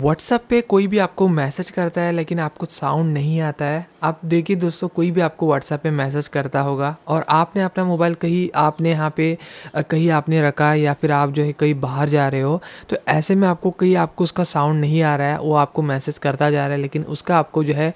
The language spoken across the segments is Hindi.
व्हाट्सएप पे कोई भी आपको मैसेज करता है लेकिन आपको साउंड नहीं आता है आप देखिए दोस्तों कोई भी आपको व्हाट्सएप पे मैसेज करता होगा और आपने अपना मोबाइल कहीं आपने यहाँ पे कहीं आपने रखा है या फिर आप जो है कहीं बाहर जा रहे हो तो ऐसे में आपको कहीं आपको उसका साउंड नहीं आ रहा है वो आपको मैसेज करता जा रहा है लेकिन उसका आपको जो है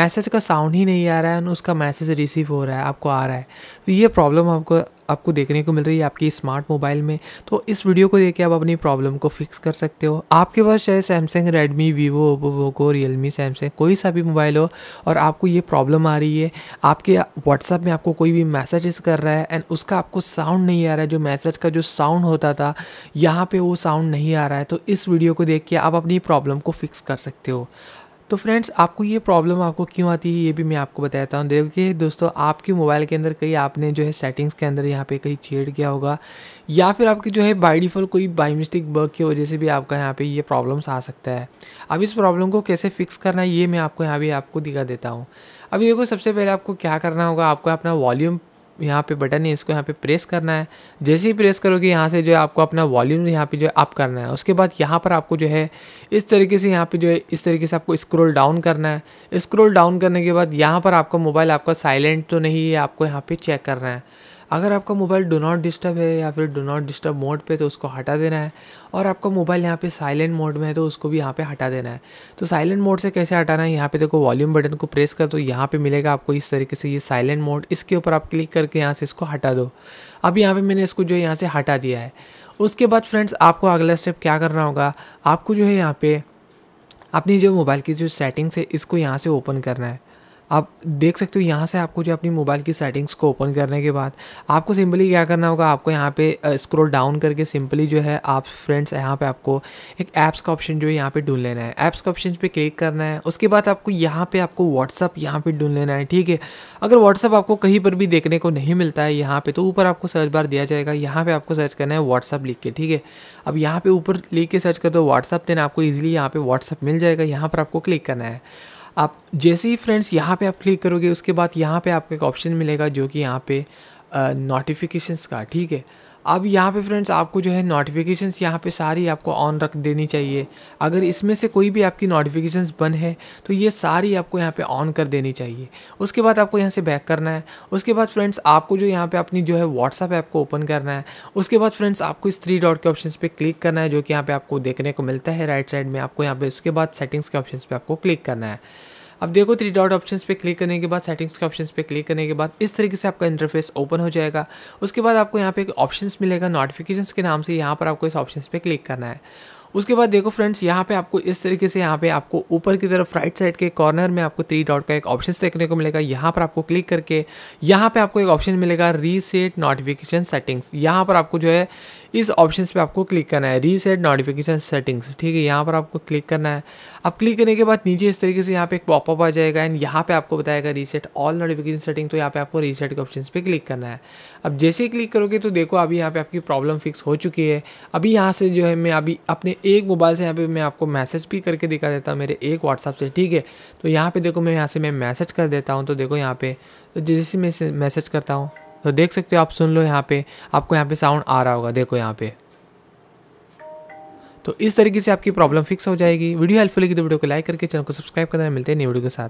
मैसेज का साउंड ही नहीं आ रहा है उसका मैसेज रिसीव हो रहा है आपको आ रहा है तो ये प्रॉब्लम आपको आपको देखने को मिल रही है आपकी स्मार्ट मोबाइल में तो इस वीडियो को देख के आप अपनी प्रॉब्लम को फिक्स कर सकते हो आपके पास चाहे Samsung Redmi Vivo Oppo Poco Realme Samsung कोई सा भी मोबाइल हो और आपको ये प्रॉब्लम आ रही है आपके व्हाट्सअप में आपको कोई भी मैसेजेस कर रहा है एंड उसका आपको साउंड नहीं आ रहा है जो मैसेज का जो साउंड होता था यहाँ पर वो साउंड नहीं आ रहा है तो इस वीडियो को देख के आप अपनी प्रॉब्लम को फिक्स कर सकते हो तो फ्रेंड्स आपको ये प्रॉब्लम आपको क्यों आती है ये भी मैं आपको बताता हूँ देखिए दोस्तों आपके मोबाइल के अंदर कहीं आपने जो है सेटिंग्स के अंदर यहाँ पे कहीं छेड़ गया होगा या फिर आपके जो है बाई डिफ़ॉल्ट कोई बाई मिस्टेक बर्क की वजह से भी आपका यहाँ पे ये प्रॉब्लम्स आ सकता है अब इस प्रॉब्लम को कैसे फिक्स करना है ये मैं आपको यहाँ भी आपको दिखा देता हूँ अब देखो सबसे पहले आपको क्या करना होगा आपको अपना वॉल्यूम यहाँ पे बटन है इसको यहाँ पे प्रेस करना है जैसे ही प्रेस करोगे यहाँ से जो है आपको अपना वॉल्यूम यहाँ पे जो है अप करना है उसके बाद यहाँ पर आपको जो है इस तरीके से यहाँ पे जो है इस तरीके से आपको स्क्रॉल डाउन करना है स्क्रॉल डाउन करने के बाद यहाँ पर आपका मोबाइल आपका साइलेंट तो नहीं है आपको यहाँ पर चेक करना है अगर आपका मोबाइल डो नॉट डिस्टर्ब है या फिर डो नॉट डिस्टर्ब मोड पे तो उसको हटा देना है और आपका मोबाइल यहाँ पे साइलेंट मोड में है तो उसको भी यहाँ पे हटा देना है तो साइलेंट मोड से कैसे हटाना है यहाँ पे देखो वॉल्यूम बटन को प्रेस कर दो तो यहाँ पे मिलेगा आपको इस तरीके से ये साइलेंट मोड इसके ऊपर आप क्लिक करके यहाँ से इसको हटा दो अब यहाँ पर मैंने इसको जो है यहाँ से हटा दिया है उसके बाद फ्रेंड्स आपको अगला स्टेप क्या करना होगा आपको जो है यहाँ पर अपनी जो मोबाइल की जो सेटिंग्स है इसको यहाँ से ओपन करना है आप देख सकते हो यहाँ से आपको जो अपनी मोबाइल की सेटिंग्स को ओपन करने के बाद आपको सिंपली क्या करना होगा आपको यहाँ पे स्क्रॉल डाउन करके सिंपली जो है आप फ्रेंड्स यहाँ पे आपको एक ऐप्स का ऑप्शन जो है यहाँ पे ढूंढ लेना है ऐप्स का ऑप्शन पे क्लिक करना है उसके बाद आपको यहाँ पे आपको व्हाट्सअप यहाँ पे ढूंढ लेना है ठीक है अगर व्हाट्सअप आपको कहीं पर भी देखने को नहीं मिलता है यहाँ पर तो ऊपर आपको सर्च बार दिया जाएगा यहाँ पर आपको सर्च करना है व्हाट्सअप लिख के ठीक है अब यहाँ पर ऊपर लिख के सर्च कर दो व्हाट्सअप देन आपको ईजिली यहाँ पर व्हाट्सअप मिल जाएगा यहाँ पर आपको क्लिक करना है आप जैसे ही फ्रेंड्स यहाँ पे आप क्लिक करोगे उसके बाद यहाँ पे आपको एक ऑप्शन मिलेगा जो कि यहाँ पे नोटिफिकेशंस का ठीक है अब यहाँ पे फ्रेंड्स आपको जो है नोटिफिकेशंस यहाँ पे सारी आपको ऑन रख देनी चाहिए अगर इसमें से कोई भी आपकी नोटिफिकेशंस बंद है तो ये सारी आपको यहाँ पे ऑन कर देनी चाहिए उसके बाद आपको यहाँ से बैक करना है उसके बाद फ्रेंड्स आपको जो यहाँ पे अपनी जो है व्हाट्सअप ऐप को ओपन करना है उसके बाद फ्रेंड्स आपको इस थ्री डॉट के ऑप्शन पर क्लिक करना है जो कि यहाँ पर आपको देखने को मिलता है राइट साइड में आपको यहाँ पर उसके बाद सेटिंग्स के ऑप्शन पर आपको क्लिक करना है अब देखो थ्री डॉट ऑप्शन पे क्लिक करने के बाद सेटिंग्स के ऑप्शन पे क्लिक करने के बाद इस तरीके से आपका इंटरफेस ओपन हो जाएगा उसके बाद आपको यहाँ पे एक ऑप्शन मिलेगा नोटिफिकेशन के नाम से यहाँ पर आपको इस ऑप्शन पर क्लिक करना है उसके बाद देखो फ्रेंड्स यहाँ पे आपको इस तरीके से यहाँ पे आपको ऊपर की तरफ राइट साइड के कॉर्नर में आपको थ्री डॉट का एक ऑप्शन देखने को मिलेगा यहाँ पर आपको क्लिक करके यहाँ पे आपको एक ऑप्शन मिलेगा रीसेट नोटिफिकेशन सेटिंग्स यहाँ पर आपको जो है इस ऑप्शन पे आपको क्लिक करना है रीसेट नोटिफिकेशन सेटिंग्स ठीक है यहाँ पर आपको क्लिक करना है अब क्लिक करने के बाद नीचे इस तरीके से यहाँ पे एक पॉपअप आ जाएगा एंड यहाँ पे आपको बताएगा रीसेट ऑल नोटिफिकेशन सेटिंग तो यहाँ पे आपको रीसेट के ऑप्शन पे क्लिक करना है अब जैसे ही क्लिक करोगे तो देखो अभी यहाँ पे आपकी प्रॉब्लम फिक्स हो चुकी है अभी यहाँ से जो है मैं अभी अपने एक मोबाइल से यहाँ पे मैं आपको मैसेज भी करके दिखा देता हूँ मेरे एक व्हाट्सअप से ठीक है तो यहाँ पे देखो मैं यहाँ से मैं मैसेज कर देता हूँ तो देखो यहाँ पे तो जैसे मैं मैसेज करता हूँ तो देख सकते हो आप सुन लो यहाँ पे आपको यहाँ पे साउंड आ रहा होगा देखो यहाँ पे तो इस तरीके से आपकी प्रॉब्लम फिक्स हो जाएगी वीडियो हेल्पफुल लगी तो वीडियो को लाइक करके चैनल को सब्सक्राइब करना मिलते हैं नई वीडियो के साथ